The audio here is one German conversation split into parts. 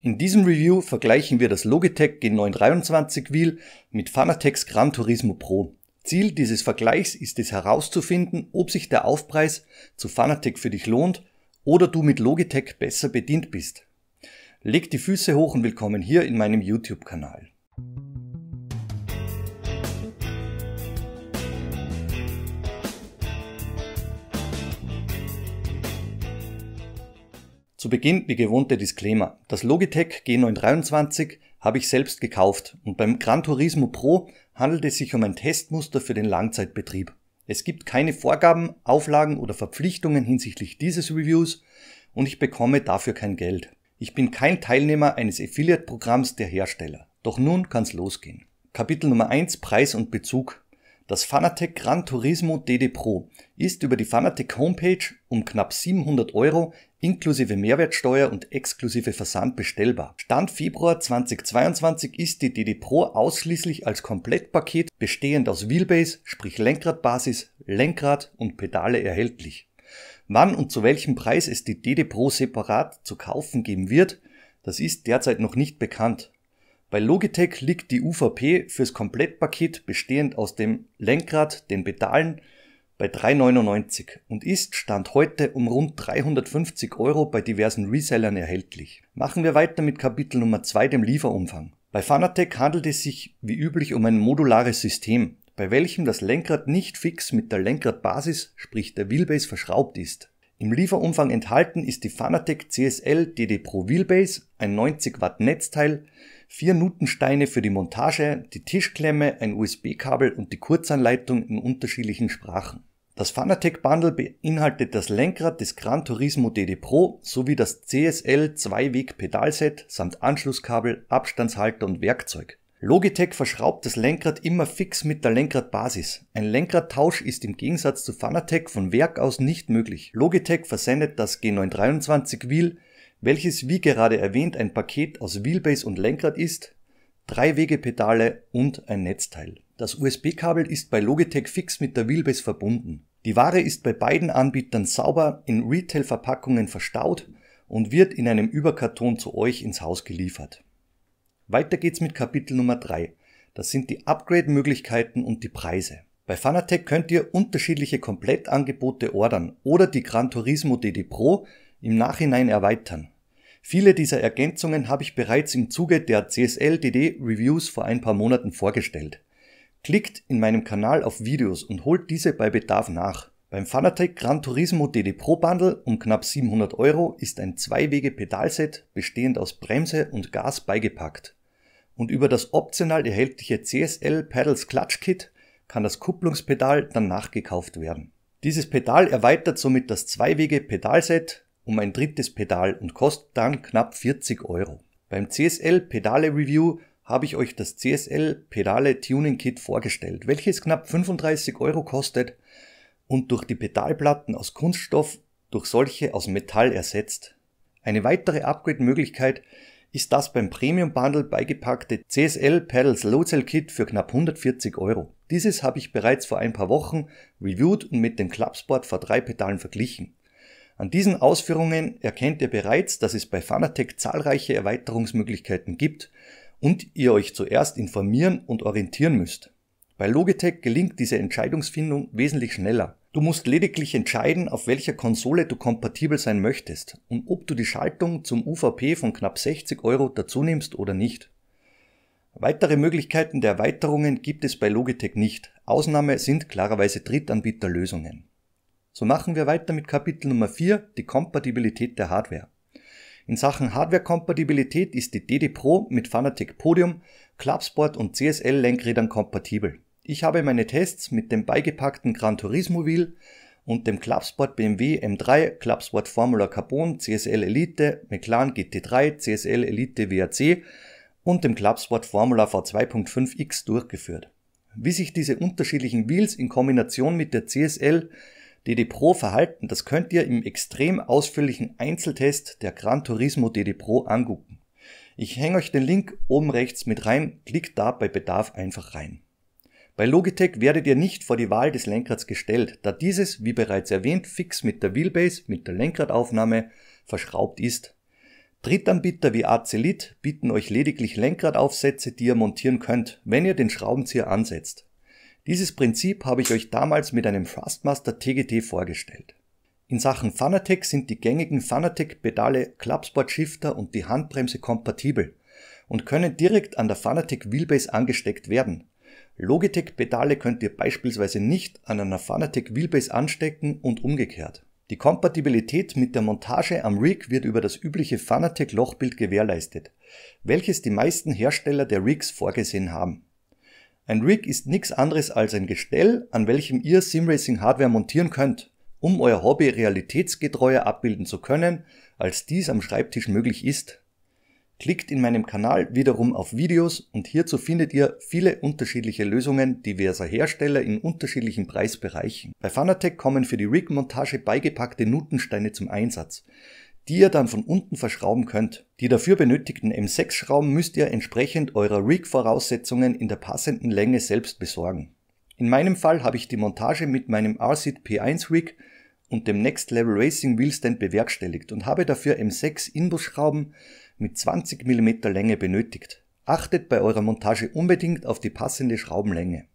In diesem Review vergleichen wir das Logitech G923 Wheel mit Fanatec's Gran Turismo Pro. Ziel dieses Vergleichs ist es herauszufinden, ob sich der Aufpreis zu Fanatec für dich lohnt oder du mit Logitech besser bedient bist. Leg die Füße hoch und willkommen hier in meinem YouTube-Kanal. Zu Beginn wie gewohnte Disclaimer. Das Logitech G923 habe ich selbst gekauft und beim Gran Turismo Pro handelt es sich um ein Testmuster für den Langzeitbetrieb. Es gibt keine Vorgaben, Auflagen oder Verpflichtungen hinsichtlich dieses Reviews und ich bekomme dafür kein Geld. Ich bin kein Teilnehmer eines Affiliate-Programms der Hersteller. Doch nun kann's losgehen. Kapitel Nummer 1 Preis und Bezug das Fanatec Gran Turismo DD Pro ist über die Fanatec Homepage um knapp 700 Euro inklusive Mehrwertsteuer und exklusive Versand bestellbar. Stand Februar 2022 ist die DD Pro ausschließlich als Komplettpaket bestehend aus Wheelbase, sprich Lenkradbasis, Lenkrad und Pedale erhältlich. Wann und zu welchem Preis es die DD Pro separat zu kaufen geben wird, das ist derzeit noch nicht bekannt. Bei Logitech liegt die UVP fürs Komplettpaket bestehend aus dem Lenkrad, den Pedalen bei 3,99 und ist Stand heute um rund 350 Euro bei diversen Resellern erhältlich. Machen wir weiter mit Kapitel Nummer 2, dem Lieferumfang. Bei Fanatec handelt es sich wie üblich um ein modulares System, bei welchem das Lenkrad nicht fix mit der Lenkradbasis, sprich der Wheelbase, verschraubt ist. Im Lieferumfang enthalten ist die Fanatec CSL DD Pro Wheelbase, ein 90 Watt Netzteil, vier Nutensteine für die Montage, die Tischklemme, ein USB-Kabel und die Kurzanleitung in unterschiedlichen Sprachen. Das Fanatec Bundle beinhaltet das Lenkrad des Gran Turismo DD Pro sowie das CSL Zwei-Weg-Pedalset samt Anschlusskabel, Abstandshalter und Werkzeug. Logitech verschraubt das Lenkrad immer fix mit der Lenkradbasis. Ein Lenkradtausch ist im Gegensatz zu Fanatec von Werk aus nicht möglich. Logitech versendet das G923 Wheel welches wie gerade erwähnt ein Paket aus Wheelbase und Lenkrad ist, drei Wegepedale und ein Netzteil. Das USB-Kabel ist bei Logitech fix mit der Wheelbase verbunden. Die Ware ist bei beiden Anbietern sauber in Retail-Verpackungen verstaut und wird in einem Überkarton zu euch ins Haus geliefert. Weiter geht's mit Kapitel Nummer 3. Das sind die Upgrade-Möglichkeiten und die Preise. Bei Fanatec könnt ihr unterschiedliche Komplettangebote ordern oder die Gran Turismo DD Pro, im Nachhinein erweitern. Viele dieser Ergänzungen habe ich bereits im Zuge der CSL-DD Reviews vor ein paar Monaten vorgestellt. Klickt in meinem Kanal auf Videos und holt diese bei Bedarf nach. Beim Fanatec Gran Turismo DD Pro Bundle um knapp 700 Euro ist ein zweiwege pedalset bestehend aus Bremse und Gas beigepackt. Und über das optional erhältliche CSL Pedals Clutch Kit kann das Kupplungspedal dann nachgekauft werden. Dieses Pedal erweitert somit das zweiwege pedalset um ein drittes Pedal und kostet dann knapp 40 Euro. Beim CSL Pedale Review habe ich euch das CSL Pedale Tuning Kit vorgestellt, welches knapp 35 Euro kostet und durch die Pedalplatten aus Kunststoff durch solche aus Metall ersetzt. Eine weitere Upgrade-Möglichkeit ist das beim Premium Bundle beigepackte CSL Pedals Low Cell Kit für knapp 140 Euro. Dieses habe ich bereits vor ein paar Wochen reviewed und mit dem Clubsport V3 Pedalen verglichen. An diesen Ausführungen erkennt ihr bereits, dass es bei Fanatec zahlreiche Erweiterungsmöglichkeiten gibt und ihr euch zuerst informieren und orientieren müsst. Bei Logitech gelingt diese Entscheidungsfindung wesentlich schneller. Du musst lediglich entscheiden, auf welcher Konsole du kompatibel sein möchtest und ob du die Schaltung zum UVP von knapp 60 Euro dazu nimmst oder nicht. Weitere Möglichkeiten der Erweiterungen gibt es bei Logitech nicht. Ausnahme sind klarerweise Drittanbieterlösungen. So machen wir weiter mit Kapitel Nummer 4, die Kompatibilität der Hardware. In Sachen Hardware-Kompatibilität ist die DD Pro mit Fanatec Podium, Clubsport und CSL-Lenkrädern kompatibel. Ich habe meine Tests mit dem beigepackten Gran Turismo Wheel und dem Clubsport BMW M3, Clubsport Formula Carbon, CSL Elite, McLaren GT3, CSL Elite WAC und dem Clubsport Formula V2.5X durchgeführt. Wie sich diese unterschiedlichen Wheels in Kombination mit der CSL DD Pro verhalten, das könnt ihr im extrem ausführlichen Einzeltest der Gran Turismo DD Pro angucken. Ich hänge euch den Link oben rechts mit rein, klickt da bei Bedarf einfach rein. Bei Logitech werdet ihr nicht vor die Wahl des Lenkrads gestellt, da dieses, wie bereits erwähnt, fix mit der Wheelbase, mit der Lenkradaufnahme verschraubt ist. Drittanbieter wie Azelit bieten euch lediglich Lenkradaufsätze, die ihr montieren könnt, wenn ihr den Schraubenzieher ansetzt. Dieses Prinzip habe ich euch damals mit einem Thrustmaster TGT vorgestellt. In Sachen Fanatec sind die gängigen Fanatec-Pedale Clubsport Shifter und die Handbremse kompatibel und können direkt an der Fanatec Wheelbase angesteckt werden. Logitech-Pedale könnt ihr beispielsweise nicht an einer Fanatec Wheelbase anstecken und umgekehrt. Die Kompatibilität mit der Montage am Rig wird über das übliche Fanatec Lochbild gewährleistet, welches die meisten Hersteller der Rigs vorgesehen haben. Ein Rig ist nichts anderes als ein Gestell, an welchem ihr Simracing-Hardware montieren könnt, um euer Hobby realitätsgetreuer abbilden zu können, als dies am Schreibtisch möglich ist. Klickt in meinem Kanal wiederum auf Videos und hierzu findet ihr viele unterschiedliche Lösungen diverser Hersteller in unterschiedlichen Preisbereichen. Bei Fanatec kommen für die Rig-Montage beigepackte Nutensteine zum Einsatz die ihr dann von unten verschrauben könnt. Die dafür benötigten M6-Schrauben müsst ihr entsprechend eurer Rig-Voraussetzungen in der passenden Länge selbst besorgen. In meinem Fall habe ich die Montage mit meinem RCID P1 Rig und dem Next Level Racing Wheelstand bewerkstelligt und habe dafür M6 Inbusschrauben mit 20 mm Länge benötigt. Achtet bei eurer Montage unbedingt auf die passende Schraubenlänge.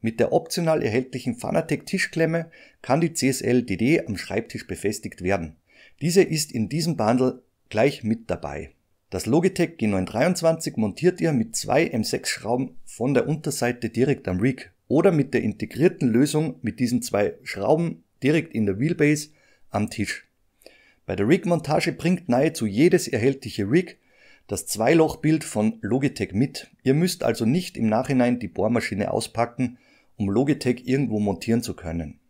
Mit der optional erhältlichen Fanatec Tischklemme kann die CSL DD am Schreibtisch befestigt werden. Diese ist in diesem Bundle gleich mit dabei. Das Logitech G923 montiert ihr mit zwei M6-Schrauben von der Unterseite direkt am Rig oder mit der integrierten Lösung mit diesen zwei Schrauben direkt in der Wheelbase am Tisch. Bei der Rig-Montage bringt nahezu jedes erhältliche Rig das Zweilochbild von Logitech mit. Ihr müsst also nicht im Nachhinein die Bohrmaschine auspacken, um Logitech irgendwo montieren zu können.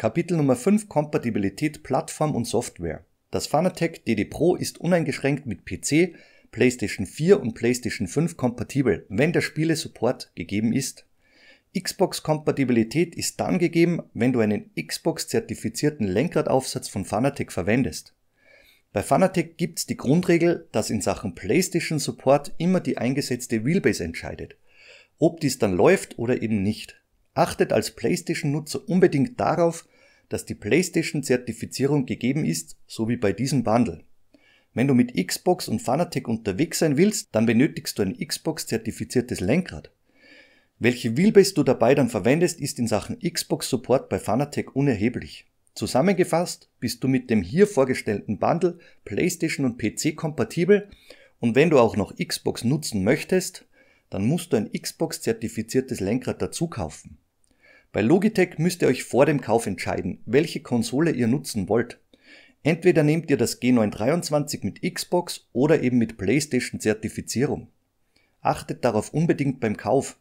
Kapitel Nummer 5 Kompatibilität Plattform und Software Das Fanatec DD Pro ist uneingeschränkt mit PC, PlayStation 4 und PlayStation 5 kompatibel, wenn der Spiele-Support gegeben ist. Xbox-Kompatibilität ist dann gegeben, wenn du einen Xbox-zertifizierten Lenkradaufsatz von Fanatec verwendest. Bei Fanatec gibt's die Grundregel, dass in Sachen PlayStation Support immer die eingesetzte Wheelbase entscheidet, ob dies dann läuft oder eben nicht Achtet als PlayStation-Nutzer unbedingt darauf, dass die PlayStation-Zertifizierung gegeben ist, so wie bei diesem Bundle. Wenn du mit Xbox und Fanatec unterwegs sein willst, dann benötigst du ein Xbox-zertifiziertes Lenkrad. Welche Wheelbase du dabei dann verwendest, ist in Sachen Xbox-Support bei Fanatec unerheblich. Zusammengefasst bist du mit dem hier vorgestellten Bundle PlayStation und PC kompatibel und wenn du auch noch Xbox nutzen möchtest, dann musst du ein Xbox-zertifiziertes Lenkrad dazu kaufen. Bei Logitech müsst ihr euch vor dem Kauf entscheiden, welche Konsole ihr nutzen wollt. Entweder nehmt ihr das G923 mit Xbox oder eben mit PlayStation-Zertifizierung. Achtet darauf unbedingt beim Kauf.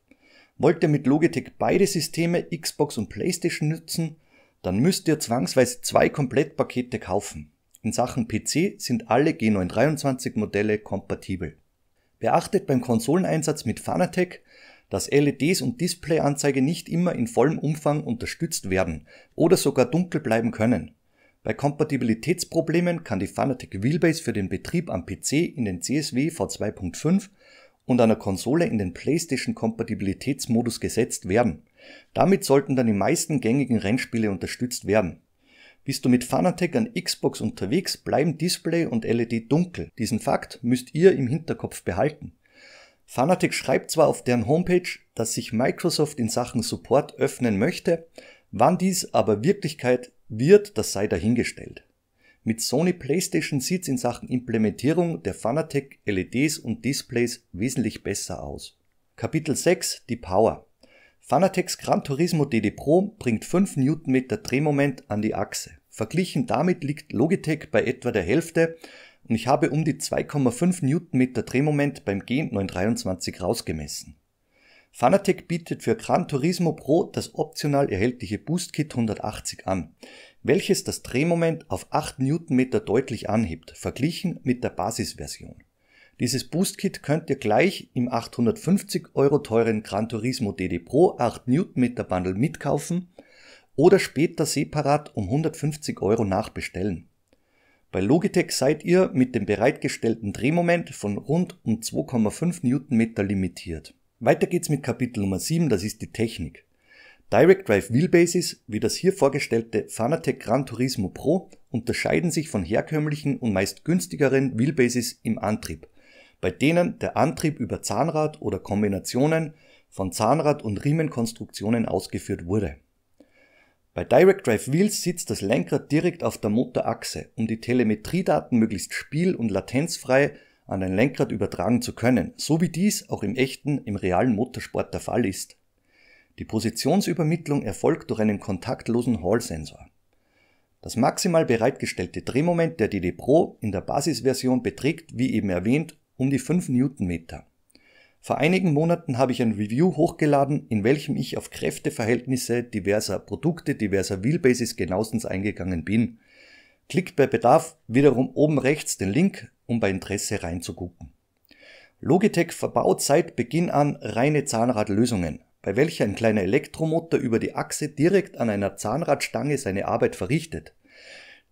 Wollt ihr mit Logitech beide Systeme Xbox und PlayStation nutzen, dann müsst ihr zwangsweise zwei Komplettpakete kaufen. In Sachen PC sind alle G923 Modelle kompatibel. Beachtet beim Konsoleneinsatz mit Fanatec, dass LEDs und Displayanzeige nicht immer in vollem Umfang unterstützt werden oder sogar dunkel bleiben können. Bei Kompatibilitätsproblemen kann die Fanatec Wheelbase für den Betrieb am PC in den CSW V2.5 und einer Konsole in den PlayStation-Kompatibilitätsmodus gesetzt werden. Damit sollten dann die meisten gängigen Rennspiele unterstützt werden bist du mit Fanatec an Xbox unterwegs, bleiben Display und LED dunkel. Diesen Fakt müsst ihr im Hinterkopf behalten. Fanatec schreibt zwar auf deren Homepage, dass sich Microsoft in Sachen Support öffnen möchte, wann dies aber Wirklichkeit wird, das sei dahingestellt. Mit Sony PlayStation sieht's in Sachen Implementierung der Fanatec LEDs und Displays wesentlich besser aus. Kapitel 6 Die Power Fanatecs Gran Turismo DD Pro bringt 5 Newtonmeter Drehmoment an die Achse. Verglichen damit liegt Logitech bei etwa der Hälfte und ich habe um die 2,5 Newtonmeter Drehmoment beim G923 rausgemessen. Fanatec bietet für Gran Turismo Pro das optional erhältliche Boost Kit 180 an, welches das Drehmoment auf 8 Newtonmeter deutlich anhebt, verglichen mit der Basisversion. Dieses Boost Kit könnt ihr gleich im 850 Euro teuren Gran Turismo DD Pro 8 Newtonmeter Bundle mitkaufen oder später separat um 150 Euro nachbestellen. Bei Logitech seid ihr mit dem bereitgestellten Drehmoment von rund um 2,5 Newtonmeter limitiert. Weiter geht's mit Kapitel Nummer 7, das ist die Technik. Direct Drive Wheelbases, wie das hier vorgestellte Fanatec Gran Turismo Pro, unterscheiden sich von herkömmlichen und meist günstigeren Wheelbases im Antrieb, bei denen der Antrieb über Zahnrad oder Kombinationen von Zahnrad und Riemenkonstruktionen ausgeführt wurde bei Direct Drive Wheels sitzt das Lenkrad direkt auf der Motorachse, um die Telemetriedaten möglichst spiel und latenzfrei an ein Lenkrad übertragen zu können, so wie dies auch im echten, im realen Motorsport der Fall ist. Die Positionsübermittlung erfolgt durch einen kontaktlosen Hall-Sensor. Das maximal bereitgestellte Drehmoment der DD Pro in der Basisversion beträgt wie eben erwähnt um die 5 Newtonmeter vor einigen Monaten habe ich ein Review hochgeladen, in welchem ich auf Kräfteverhältnisse diverser Produkte diverser Wheelbases genauestens eingegangen bin. Klickt bei Bedarf wiederum oben rechts den Link, um bei Interesse reinzugucken. Logitech verbaut seit Beginn an reine Zahnradlösungen, bei welcher ein kleiner Elektromotor über die Achse direkt an einer Zahnradstange seine Arbeit verrichtet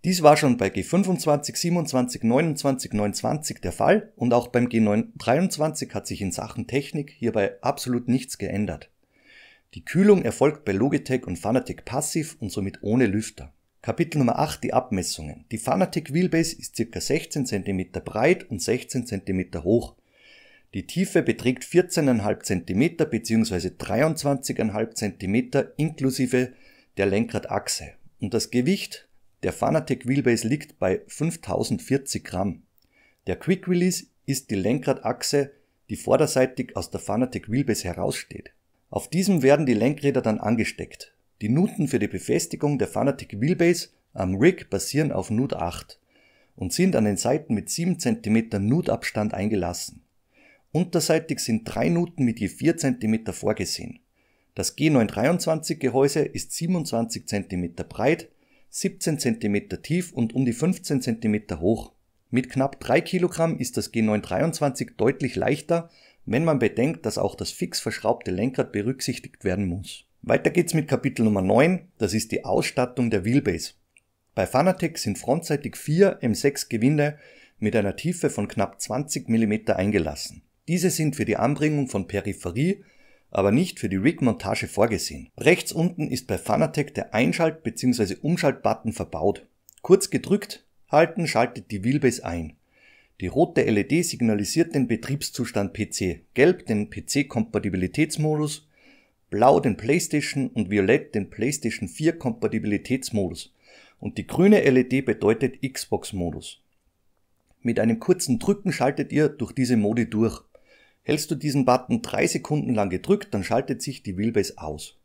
dies war schon bei G25, 27, 29, 29 der Fall und auch beim G23 hat sich in Sachen Technik hierbei absolut nichts geändert. Die Kühlung erfolgt bei Logitech und Fanatec passiv und somit ohne Lüfter. Kapitel Nummer 8 Die Abmessungen. Die Fanatec Wheelbase ist ca. 16 cm breit und 16 cm hoch. Die Tiefe beträgt 14,5 cm bzw. 23,5 cm inklusive der Lenkradachse und das Gewicht der Fanatec Wheelbase liegt bei 5040 Gramm. Der Quick Release ist die Lenkradachse, die vorderseitig aus der Fanatec Wheelbase heraussteht. Auf diesem werden die Lenkräder dann angesteckt. Die Nuten für die Befestigung der Fanatec Wheelbase am Rig basieren auf Nut 8 und sind an den Seiten mit 7 cm Nutabstand eingelassen. Unterseitig sind drei Nuten mit je 4 cm vorgesehen. Das G923 Gehäuse ist 27 cm breit 17 cm tief und um die 15 cm hoch. Mit knapp 3 kg ist das g 923 deutlich leichter, wenn man bedenkt, dass auch das fix verschraubte Lenkrad berücksichtigt werden muss. Weiter geht's mit Kapitel Nummer 9, das ist die Ausstattung der Wheelbase. Bei Fanatec sind frontseitig 4 M6 Gewinde mit einer Tiefe von knapp 20 mm eingelassen. Diese sind für die Anbringung von Peripherie aber nicht für die Rig-Montage vorgesehen. Rechts unten ist bei Fanatec der Einschalt- bzw. Umschalt-Button verbaut. Kurz gedrückt, halten schaltet die Wheelbase ein. Die rote LED signalisiert den Betriebszustand PC, gelb den PC-Kompatibilitätsmodus, blau den PlayStation und violett den PlayStation 4-Kompatibilitätsmodus und die grüne LED bedeutet Xbox-Modus. Mit einem kurzen Drücken schaltet ihr durch diese Modi durch. Hältst du diesen Button drei Sekunden lang gedrückt, dann schaltet sich die Wheelbase aus.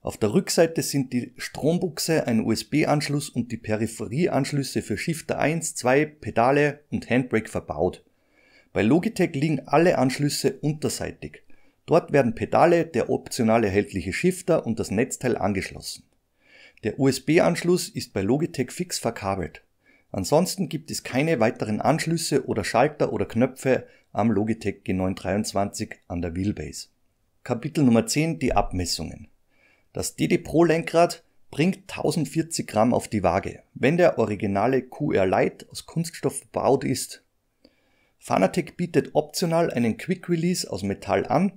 Auf der Rückseite sind die Strombuchse, ein USB-Anschluss und die Peripherieanschlüsse für Shifter 1, 2, Pedale und Handbrake verbaut. Bei Logitech liegen alle Anschlüsse unterseitig. Dort werden Pedale, der optional erhältliche Shifter und das Netzteil angeschlossen. Der USB-Anschluss ist bei Logitech fix verkabelt. Ansonsten gibt es keine weiteren Anschlüsse oder Schalter oder Knöpfe am Logitech G923 an der Wheelbase. Kapitel Nummer 10 Die Abmessungen. Das DD Pro Lenkrad bringt 1040 Gramm auf die Waage, wenn der originale QR Lite aus Kunststoff verbaut ist. Fanatec bietet optional einen Quick Release aus Metall an,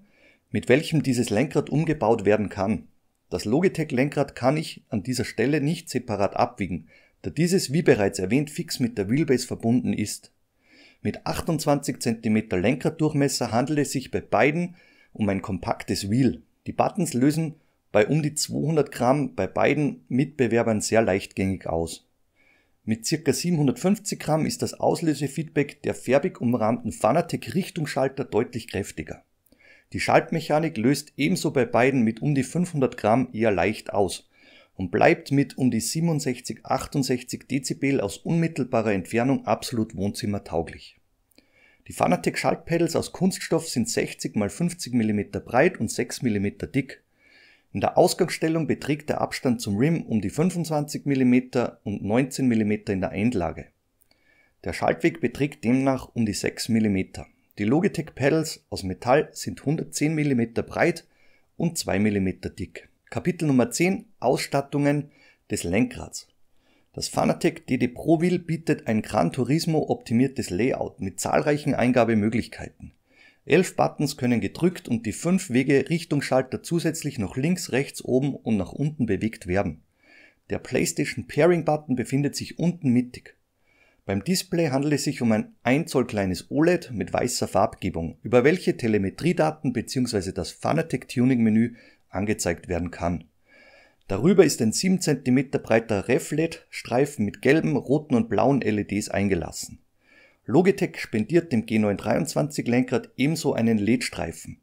mit welchem dieses Lenkrad umgebaut werden kann. Das Logitech Lenkrad kann ich an dieser Stelle nicht separat abwiegen, da dieses wie bereits erwähnt fix mit der Wheelbase verbunden ist mit 28 cm Lenkerdurchmesser handelt es sich bei beiden um ein kompaktes Wheel. Die Buttons lösen bei um die 200 Gramm bei beiden Mitbewerbern sehr leichtgängig aus. Mit ca. 750 Gramm ist das Auslösefeedback der färbig umrahmten Fanatec Richtungsschalter deutlich kräftiger. Die Schaltmechanik löst ebenso bei beiden mit um die 500 Gramm eher leicht aus und bleibt mit um die 67/68 Dezibel aus unmittelbarer Entfernung absolut wohnzimmertauglich. Die Fanatec Schaltpedals aus Kunststoff sind 60 x 50 mm breit und 6 mm dick. In der Ausgangsstellung beträgt der Abstand zum Rim um die 25 mm und 19 mm in der Endlage. Der Schaltweg beträgt demnach um die 6 mm. Die Logitech Pedals aus Metall sind 110 mm breit und 2 mm dick Kapitel Nummer 10 Ausstattungen des Lenkrads. Das Fanatec DD Pro ProWheel bietet ein Gran Turismo optimiertes Layout mit zahlreichen Eingabemöglichkeiten. Elf Buttons können gedrückt und die fünf Wege Richtungsschalter zusätzlich nach links, rechts, oben und nach unten bewegt werden. Der PlayStation Pairing Button befindet sich unten mittig. Beim Display handelt es sich um ein 1 Zoll kleines OLED mit weißer Farbgebung, über welche Telemetriedaten bzw. das Fanatec Tuning Menü angezeigt werden kann. Darüber ist ein 7 cm breiter RefLED-Streifen mit gelben, roten und blauen LEDs eingelassen. Logitech spendiert dem G923-Lenkrad ebenso einen LED-Streifen.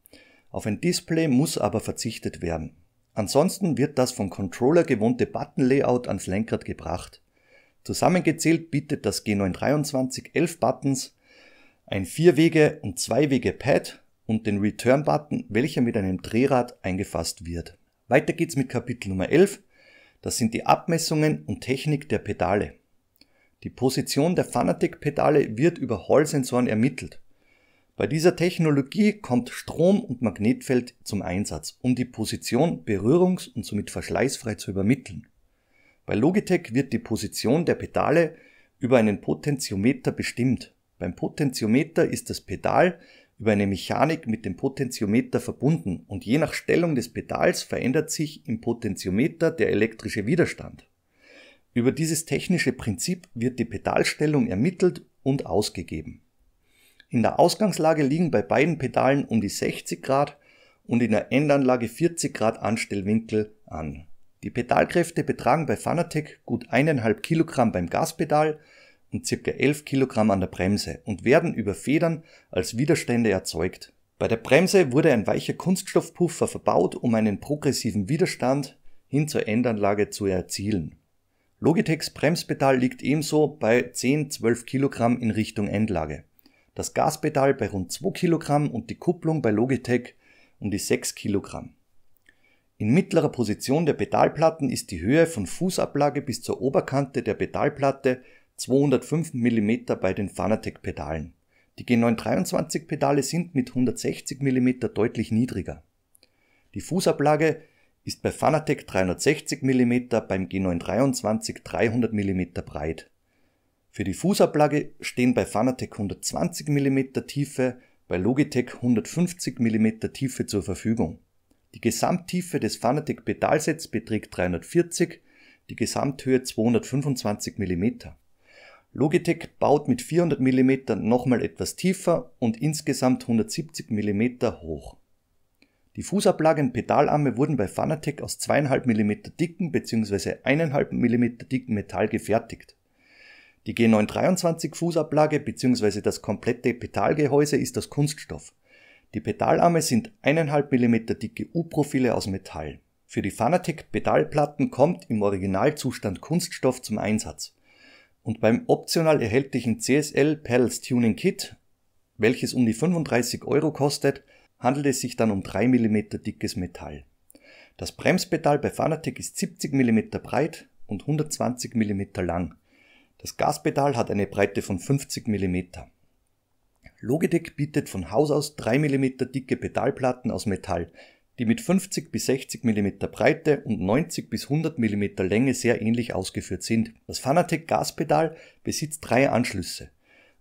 Auf ein Display muss aber verzichtet werden. Ansonsten wird das vom Controller gewohnte Button-Layout ans Lenkrad gebracht. Zusammengezählt bietet das G923 11 Buttons, ein 4-Wege- und 2-Wege-Pad und den Return-Button, welcher mit einem Drehrad eingefasst wird. Weiter geht's mit Kapitel Nummer 11. Das sind die Abmessungen und Technik der Pedale. Die Position der Fanatec-Pedale wird über Hall-Sensoren ermittelt. Bei dieser Technologie kommt Strom und Magnetfeld zum Einsatz, um die Position berührungs- und somit verschleißfrei zu übermitteln. Bei Logitech wird die Position der Pedale über einen Potentiometer bestimmt. Beim Potentiometer ist das Pedal über eine Mechanik mit dem Potentiometer verbunden und je nach Stellung des Pedals verändert sich im Potentiometer der elektrische Widerstand. Über dieses technische Prinzip wird die Pedalstellung ermittelt und ausgegeben. In der Ausgangslage liegen bei beiden Pedalen um die 60 Grad und in der Endanlage 40 Grad Anstellwinkel an. Die Pedalkräfte betragen bei Fanatec gut 1,5 Kilogramm beim Gaspedal und ca. 11 kg an der Bremse und werden über Federn als Widerstände erzeugt. Bei der Bremse wurde ein weicher Kunststoffpuffer verbaut, um einen progressiven Widerstand hin zur Endanlage zu erzielen. Logitechs Bremspedal liegt ebenso bei 10-12 kg in Richtung Endlage, das Gaspedal bei rund 2 kg und die Kupplung bei Logitech um die 6 kg. In mittlerer Position der Pedalplatten ist die Höhe von Fußablage bis zur Oberkante der Pedalplatte 205 mm bei den Fanatec Pedalen. Die G923 Pedale sind mit 160 mm deutlich niedriger. Die Fußablage ist bei Fanatec 360 mm, beim G923 300 mm breit. Für die Fußablage stehen bei Fanatec 120 mm Tiefe, bei Logitech 150 mm Tiefe zur Verfügung. Die Gesamttiefe des Fanatec Pedalsets beträgt 340, die Gesamthöhe 225 mm. Logitech baut mit 400 mm nochmal etwas tiefer und insgesamt 170 mm hoch. Die Fußablage und Pedalarme wurden bei Fanatec aus 2,5 mm dicken bzw. 1,5 mm dicken Metall gefertigt. Die G923 Fußablage bzw. das komplette Pedalgehäuse ist aus Kunststoff. Die Pedalarme sind 1,5 mm dicke U-Profile aus Metall. Für die Fanatec Pedalplatten kommt im Originalzustand Kunststoff zum Einsatz und beim optional erhältlichen CSL Pedals Tuning Kit, welches um die 35 Euro kostet, handelt es sich dann um 3 mm dickes Metall. Das Bremspedal bei Fanatec ist 70 mm breit und 120 mm lang. Das Gaspedal hat eine Breite von 50 mm. Logitech bietet von Haus aus 3 mm dicke Pedalplatten aus Metall, die mit 50 bis 60 mm Breite und 90 bis 100 mm Länge sehr ähnlich ausgeführt sind. Das Fanatec Gaspedal besitzt drei Anschlüsse.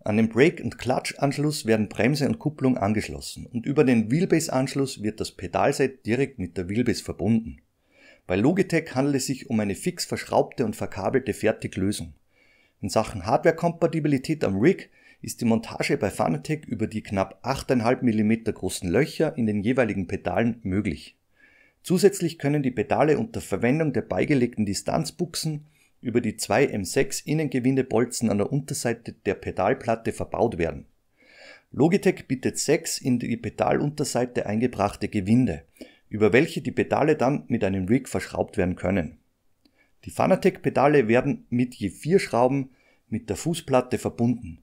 An den Brake- und Clutch-Anschluss werden Bremse und Kupplung angeschlossen und über den Wheelbase-Anschluss wird das Pedalset direkt mit der Wheelbase verbunden. Bei Logitech handelt es sich um eine fix verschraubte und verkabelte Fertiglösung. In Sachen Hardware-Kompatibilität am Rig ist die Montage bei Fanatec über die knapp 8,5 mm großen Löcher in den jeweiligen Pedalen möglich. Zusätzlich können die Pedale unter Verwendung der beigelegten Distanzbuchsen über die zwei M6 Innengewindebolzen an der Unterseite der Pedalplatte verbaut werden. Logitech bietet sechs in die Pedalunterseite eingebrachte Gewinde, über welche die Pedale dann mit einem Rig verschraubt werden können. Die Fanatec Pedale werden mit je vier Schrauben mit der Fußplatte verbunden.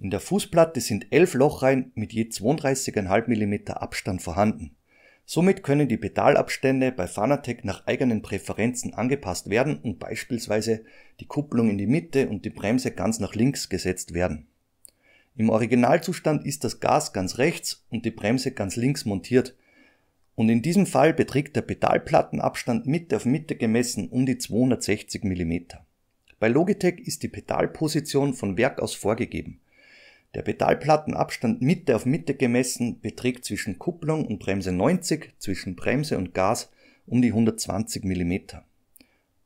In der Fußplatte sind elf Lochreihen mit je 32,5 mm Abstand vorhanden. Somit können die Pedalabstände bei Fanatec nach eigenen Präferenzen angepasst werden und beispielsweise die Kupplung in die Mitte und die Bremse ganz nach links gesetzt werden. Im Originalzustand ist das Gas ganz rechts und die Bremse ganz links montiert. Und in diesem Fall beträgt der Pedalplattenabstand Mitte auf Mitte gemessen um die 260 mm. Bei Logitech ist die Pedalposition von Werk aus vorgegeben der Pedalplattenabstand Mitte auf Mitte gemessen beträgt zwischen Kupplung und Bremse 90, zwischen Bremse und Gas um die 120 mm.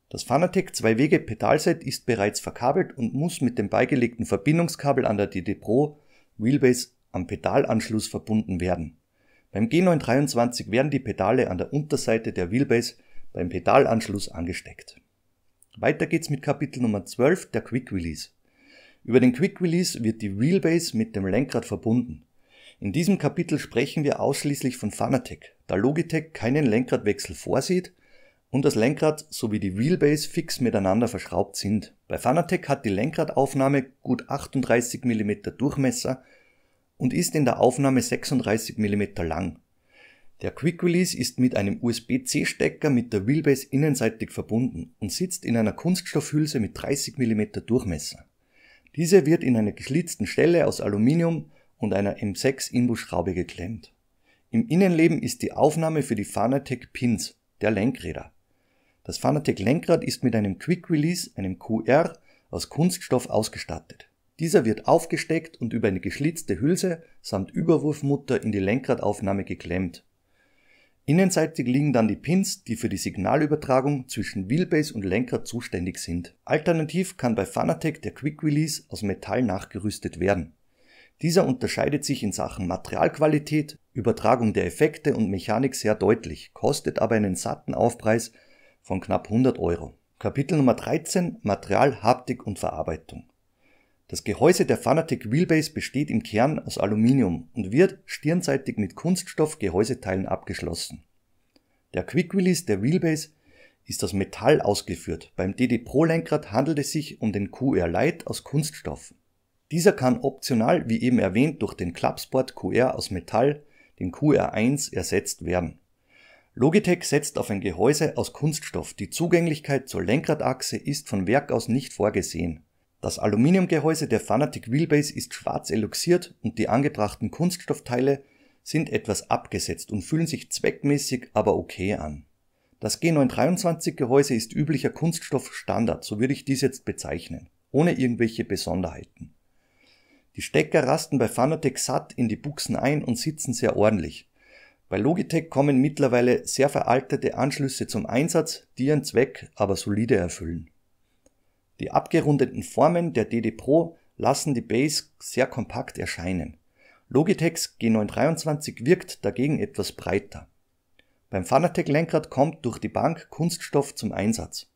Das Fanatec 2 wege pedalset ist bereits verkabelt und muss mit dem beigelegten Verbindungskabel an der DD Pro Wheelbase am Pedalanschluss verbunden werden. Beim G923 werden die Pedale an der Unterseite der Wheelbase beim Pedalanschluss angesteckt. Weiter geht's mit Kapitel Nummer 12 der Quick Release. Über den Quick Release wird die Wheelbase mit dem Lenkrad verbunden. In diesem Kapitel sprechen wir ausschließlich von Fanatec, da Logitech keinen Lenkradwechsel vorsieht und das Lenkrad sowie die Wheelbase fix miteinander verschraubt sind. Bei Fanatec hat die Lenkradaufnahme gut 38 mm Durchmesser und ist in der Aufnahme 36 mm lang. Der Quick Release ist mit einem USB-C-Stecker mit der Wheelbase innenseitig verbunden und sitzt in einer Kunststoffhülse mit 30 mm Durchmesser. Diese wird in einer geschlitzten Stelle aus Aluminium und einer M6 Inbusschraube geklemmt. Im Innenleben ist die Aufnahme für die Fanatec Pins, der Lenkräder. Das Fanatec Lenkrad ist mit einem Quick Release, einem QR, aus Kunststoff ausgestattet. Dieser wird aufgesteckt und über eine geschlitzte Hülse samt Überwurfmutter in die Lenkradaufnahme geklemmt Innenseitig liegen dann die Pins, die für die Signalübertragung zwischen Wheelbase und Lenker zuständig sind. Alternativ kann bei Fanatec der Quick Release aus Metall nachgerüstet werden. Dieser unterscheidet sich in Sachen Materialqualität, Übertragung der Effekte und Mechanik sehr deutlich, kostet aber einen satten Aufpreis von knapp 100 Euro. Kapitel Nummer 13 Material, Haptik und Verarbeitung das Gehäuse der Fanatec Wheelbase besteht im Kern aus Aluminium und wird stirnseitig mit Kunststoff-Gehäuseteilen abgeschlossen. Der Quick Release der Wheelbase ist aus Metall ausgeführt, beim DD Pro Lenkrad handelt es sich um den QR Lite aus Kunststoff. Dieser kann optional wie eben erwähnt durch den Clubsport QR aus Metall, den QR1, ersetzt werden. Logitech setzt auf ein Gehäuse aus Kunststoff, die Zugänglichkeit zur Lenkradachse ist von Werk aus nicht vorgesehen das Aluminiumgehäuse der Fanatic Wheelbase ist schwarz eloxiert und die angebrachten Kunststoffteile sind etwas abgesetzt und fühlen sich zweckmäßig aber okay an. Das G923-Gehäuse ist üblicher Kunststoffstandard, so würde ich dies jetzt bezeichnen, ohne irgendwelche Besonderheiten. Die Stecker rasten bei Fanatec satt in die Buchsen ein und sitzen sehr ordentlich. Bei Logitech kommen mittlerweile sehr veraltete Anschlüsse zum Einsatz, die ihren Zweck aber solide erfüllen. Die abgerundeten Formen der DD Pro lassen die Base sehr kompakt erscheinen. Logitechs G923 wirkt dagegen etwas breiter. Beim Fanatec-Lenkrad kommt durch die Bank Kunststoff zum Einsatz.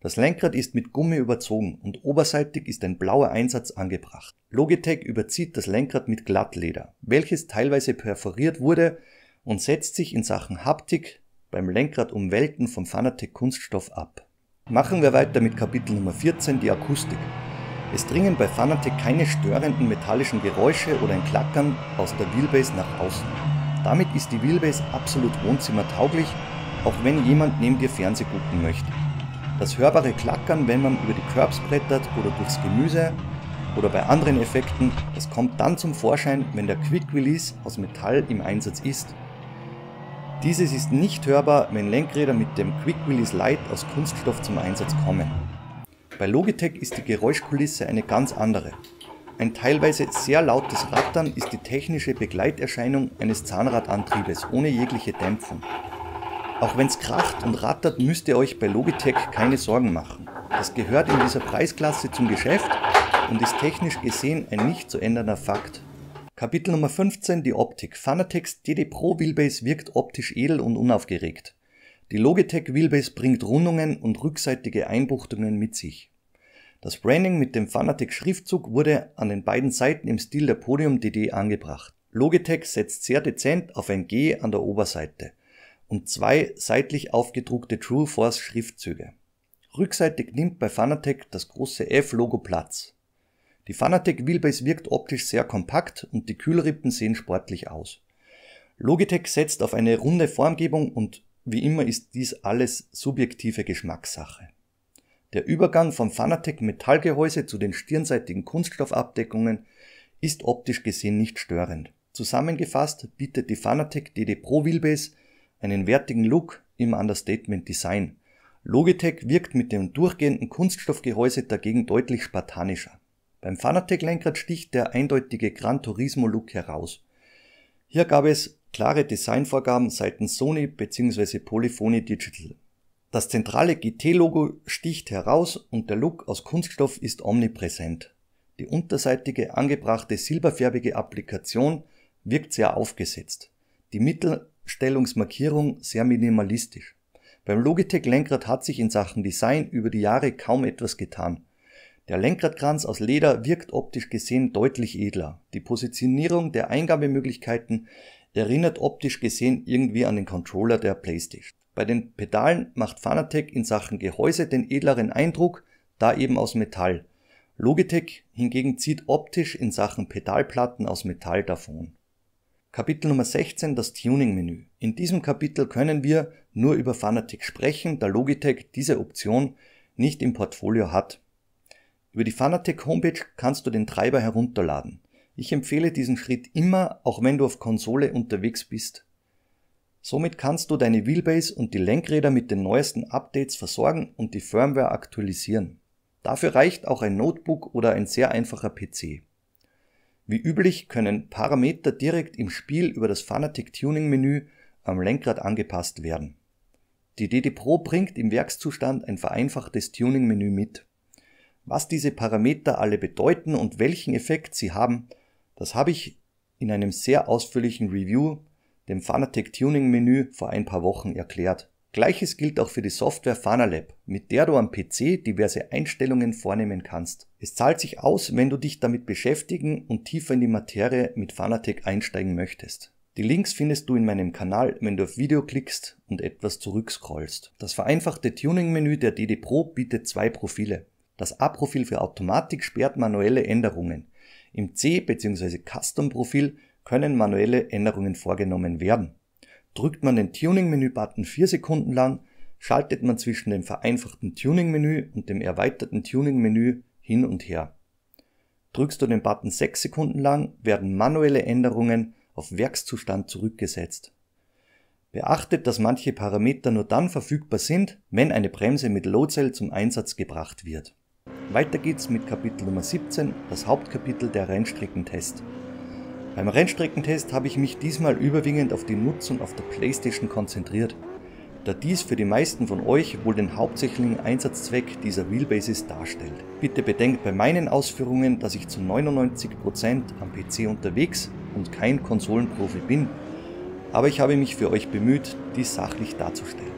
Das Lenkrad ist mit Gummi überzogen und oberseitig ist ein blauer Einsatz angebracht. Logitech überzieht das Lenkrad mit Glattleder, welches teilweise perforiert wurde und setzt sich in Sachen Haptik beim Lenkrad um Welten vom Fanatec Kunststoff ab Machen wir weiter mit Kapitel Nummer 14, die Akustik. Es dringen bei Fanatec keine störenden metallischen Geräusche oder ein Klackern aus der Wheelbase nach außen. Damit ist die Wheelbase absolut wohnzimmertauglich, auch wenn jemand neben dir Fernseh gucken möchte. Das hörbare Klackern, wenn man über die Curbs klettert oder durchs Gemüse oder bei anderen Effekten, das kommt dann zum Vorschein, wenn der Quick Release aus Metall im Einsatz ist dieses ist nicht hörbar, wenn Lenkräder mit dem Quick Release Light aus Kunststoff zum Einsatz kommen. Bei Logitech ist die Geräuschkulisse eine ganz andere. Ein teilweise sehr lautes Rattern ist die technische Begleiterscheinung eines Zahnradantriebes ohne jegliche Dämpfung. Auch wenn es kracht und rattert, müsst ihr euch bei Logitech keine Sorgen machen. Das gehört in dieser Preisklasse zum Geschäft und ist technisch gesehen ein nicht zu ändernder Fakt. Kapitel Nummer 15 Die Optik Fanatec's DD Pro Wheelbase wirkt optisch edel und unaufgeregt. Die Logitech Wheelbase bringt Rundungen und rückseitige Einbuchtungen mit sich. Das Branding mit dem Fanatec-Schriftzug wurde an den beiden Seiten im Stil der Podium-DD angebracht. Logitech setzt sehr dezent auf ein G an der Oberseite und zwei seitlich aufgedruckte True Force Schriftzüge. Rückseitig nimmt bei Fanatec das große F-Logo Platz die Fanatec Wheelbase wirkt optisch sehr kompakt und die Kühlrippen sehen sportlich aus. Logitech setzt auf eine runde Formgebung und wie immer ist dies alles subjektive Geschmackssache. Der Übergang vom Fanatec Metallgehäuse zu den stirnseitigen Kunststoffabdeckungen ist optisch gesehen nicht störend. Zusammengefasst bietet die Fanatec DD Pro Wheelbase einen wertigen Look im Understatement Design. Logitech wirkt mit dem durchgehenden Kunststoffgehäuse dagegen deutlich spartanischer beim Fanatec-Lenkrad sticht der eindeutige Gran Turismo-Look heraus. Hier gab es klare Designvorgaben seitens Sony bzw. Polyphony Digital. Das zentrale GT-Logo sticht heraus und der Look aus Kunststoff ist omnipräsent. Die unterseitige angebrachte silberfärbige Applikation wirkt sehr aufgesetzt, die Mittelstellungsmarkierung sehr minimalistisch. Beim Logitech Lenkrad hat sich in Sachen Design über die Jahre kaum etwas getan der Lenkradkranz aus Leder wirkt optisch gesehen deutlich edler. Die Positionierung der Eingabemöglichkeiten erinnert optisch gesehen irgendwie an den Controller der PlayStation. Bei den Pedalen macht Fanatec in Sachen Gehäuse den edleren Eindruck, da eben aus Metall. Logitech hingegen zieht optisch in Sachen Pedalplatten aus Metall davon. Kapitel Nummer 16 das Tuning-Menü. In diesem Kapitel können wir nur über Fanatec sprechen, da Logitech diese Option nicht im Portfolio hat über die Fanatec Homepage kannst du den Treiber herunterladen. Ich empfehle diesen Schritt immer, auch wenn du auf Konsole unterwegs bist. Somit kannst du deine Wheelbase und die Lenkräder mit den neuesten Updates versorgen und die Firmware aktualisieren. Dafür reicht auch ein Notebook oder ein sehr einfacher PC. Wie üblich können Parameter direkt im Spiel über das Fanatec Tuning Menü am Lenkrad angepasst werden. Die DD Pro bringt im Werkszustand ein vereinfachtes Tuning Menü mit was diese Parameter alle bedeuten und welchen Effekt sie haben, das habe ich in einem sehr ausführlichen Review, dem Fanatec Tuning Menü, vor ein paar Wochen erklärt. Gleiches gilt auch für die Software FanaLab, mit der du am PC diverse Einstellungen vornehmen kannst. Es zahlt sich aus, wenn du dich damit beschäftigen und tiefer in die Materie mit Fanatec einsteigen möchtest. Die Links findest du in meinem Kanal, wenn du auf Video klickst und etwas zurückscrollst. Das vereinfachte Tuning-Menü der DD Pro bietet zwei Profile. Das A-Profil für Automatik sperrt manuelle Änderungen. Im C- bzw. Custom-Profil können manuelle Änderungen vorgenommen werden. Drückt man den Tuning-Menü-Button 4 Sekunden lang, schaltet man zwischen dem vereinfachten Tuning-Menü und dem erweiterten Tuning-Menü hin und her. Drückst du den Button 6 Sekunden lang, werden manuelle Änderungen auf Werkszustand zurückgesetzt. Beachtet, dass manche Parameter nur dann verfügbar sind, wenn eine Bremse mit Load Cell zum Einsatz gebracht wird weiter geht's mit Kapitel Nummer 17, das Hauptkapitel der Rennstreckentest. Beim Rennstreckentest habe ich mich diesmal überwiegend auf die Nutzung auf der Playstation konzentriert, da dies für die meisten von euch wohl den hauptsächlichen Einsatzzweck dieser Wheelbases darstellt. Bitte bedenkt bei meinen Ausführungen, dass ich zu 99% am PC unterwegs und kein Konsolenprofi bin, aber ich habe mich für euch bemüht, dies sachlich darzustellen.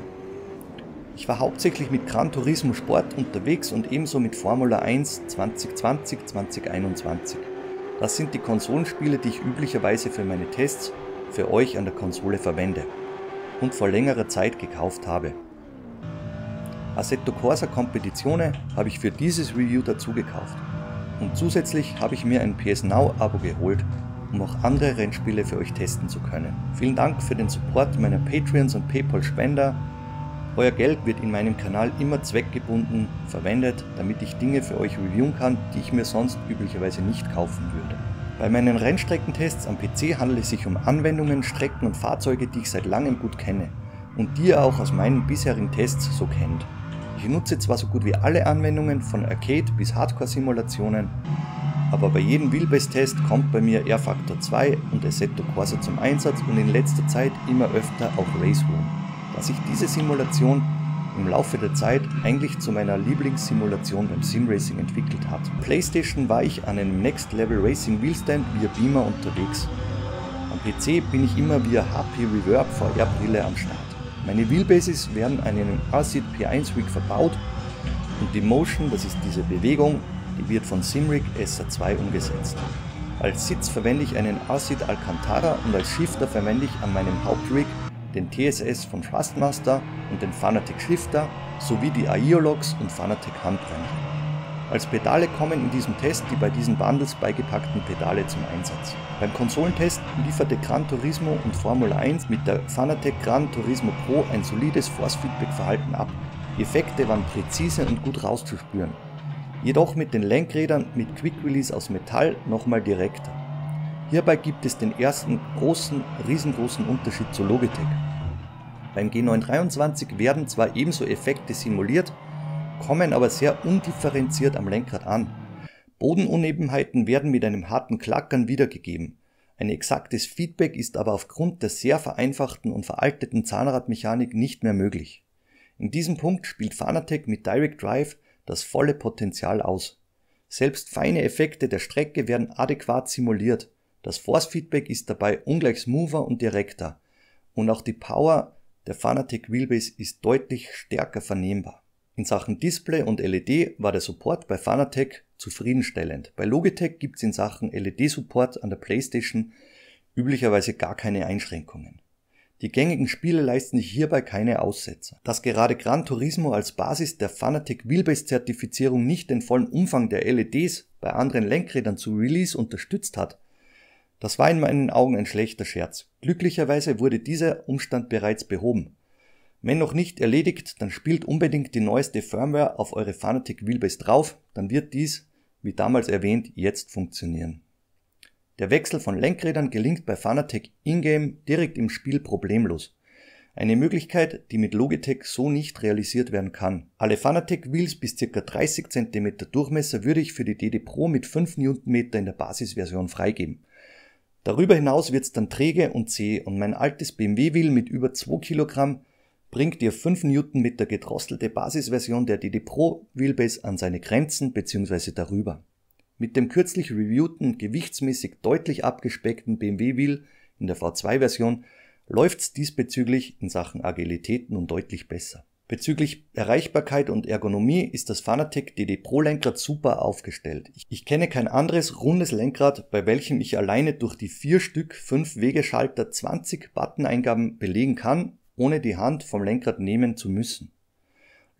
Ich war hauptsächlich mit Gran Turismo Sport unterwegs und ebenso mit Formula 1 2020, 2021. Das sind die Konsolenspiele, die ich üblicherweise für meine Tests für euch an der Konsole verwende und vor längerer Zeit gekauft habe. Assetto Corsa Competizione habe ich für dieses Review dazu gekauft. Und zusätzlich habe ich mir ein PS Now Abo geholt, um auch andere Rennspiele für euch testen zu können. Vielen Dank für den Support meiner Patreons und Paypal Spender euer Geld wird in meinem Kanal immer zweckgebunden verwendet, damit ich Dinge für euch reviewen kann, die ich mir sonst üblicherweise nicht kaufen würde. Bei meinen Rennstreckentests am PC handelt es sich um Anwendungen, Strecken und Fahrzeuge, die ich seit langem gut kenne und die ihr auch aus meinen bisherigen Tests so kennt. Ich nutze zwar so gut wie alle Anwendungen, von Arcade bis Hardcore-Simulationen, aber bei jedem Wheelbase-Test kommt bei mir R-Factor 2 und Assetto Corsa zum Einsatz und in letzter Zeit immer öfter auch Race Room dass ich diese Simulation im Laufe der Zeit eigentlich zu meiner Lieblingssimulation beim Simracing entwickelt hat. PlayStation war ich an einem Next Level Racing Wheelstand via Beamer unterwegs. Am PC bin ich immer via HP Reverb VR-Brille am Start. Meine Wheelbases werden an einem Acid P1 Rig verbaut und die Motion, das ist diese Bewegung, die wird von Simrig SA2 umgesetzt. Als Sitz verwende ich einen Acid Alcantara und als Shifter verwende ich an meinem Hauptrig den TSS von Thrustmaster und den Fanatec Shifter sowie die Aiologs und Fanatec Handbremse. Als Pedale kommen in diesem Test die bei diesen Bundles beigepackten Pedale zum Einsatz. Beim Konsolentest lieferte Gran Turismo und Formula 1 mit der Fanatec Gran Turismo Pro ein solides Force-Feedback-Verhalten ab. Die Effekte waren präzise und gut rauszuspüren. Jedoch mit den Lenkrädern mit Quick Release aus Metall nochmal direkter. Hierbei gibt es den ersten großen, riesengroßen Unterschied zu Logitech. Beim G923 werden zwar ebenso Effekte simuliert, kommen aber sehr undifferenziert am Lenkrad an. Bodenunebenheiten werden mit einem harten Klackern wiedergegeben. Ein exaktes Feedback ist aber aufgrund der sehr vereinfachten und veralteten Zahnradmechanik nicht mehr möglich. In diesem Punkt spielt Fanatec mit Direct Drive das volle Potenzial aus. Selbst feine Effekte der Strecke werden adäquat simuliert das Force-Feedback ist dabei ungleich smoother und direkter und auch die Power der Fanatec Wheelbase ist deutlich stärker vernehmbar. In Sachen Display und LED war der Support bei Fanatec zufriedenstellend. Bei Logitech gibt es in Sachen LED-Support an der PlayStation üblicherweise gar keine Einschränkungen. Die gängigen Spiele leisten sich hierbei keine Aussetzer. Dass gerade Gran Turismo als Basis der Fanatec Wheelbase-Zertifizierung nicht den vollen Umfang der LEDs bei anderen Lenkrädern zu Release unterstützt hat, das war in meinen Augen ein schlechter Scherz. Glücklicherweise wurde dieser Umstand bereits behoben. Wenn noch nicht erledigt, dann spielt unbedingt die neueste Firmware auf eure Fanatic Wheelbase drauf, dann wird dies, wie damals erwähnt, jetzt funktionieren. Der Wechsel von Lenkrädern gelingt bei Fanatec Ingame direkt im Spiel problemlos. Eine Möglichkeit, die mit Logitech so nicht realisiert werden kann. Alle Fanatec Wheels bis ca. 30 cm Durchmesser würde ich für die DD Pro mit 5 Nm in der Basisversion freigeben. Darüber hinaus wird's dann träge und zäh und mein altes BMW Wheel mit über 2 Kilogramm bringt ihr 5 der gedrosselte Basisversion der DD Pro Wheelbase an seine Grenzen bzw. darüber. Mit dem kürzlich reviewten, gewichtsmäßig deutlich abgespeckten BMW Wheel in der V2-Version läuft's diesbezüglich in Sachen Agilität nun deutlich besser Bezüglich Erreichbarkeit und Ergonomie ist das Fanatec DD Pro Lenkrad super aufgestellt. Ich kenne kein anderes rundes Lenkrad, bei welchem ich alleine durch die vier Stück 5 Wegeschalter 20 Buttoneingaben belegen kann, ohne die Hand vom Lenkrad nehmen zu müssen.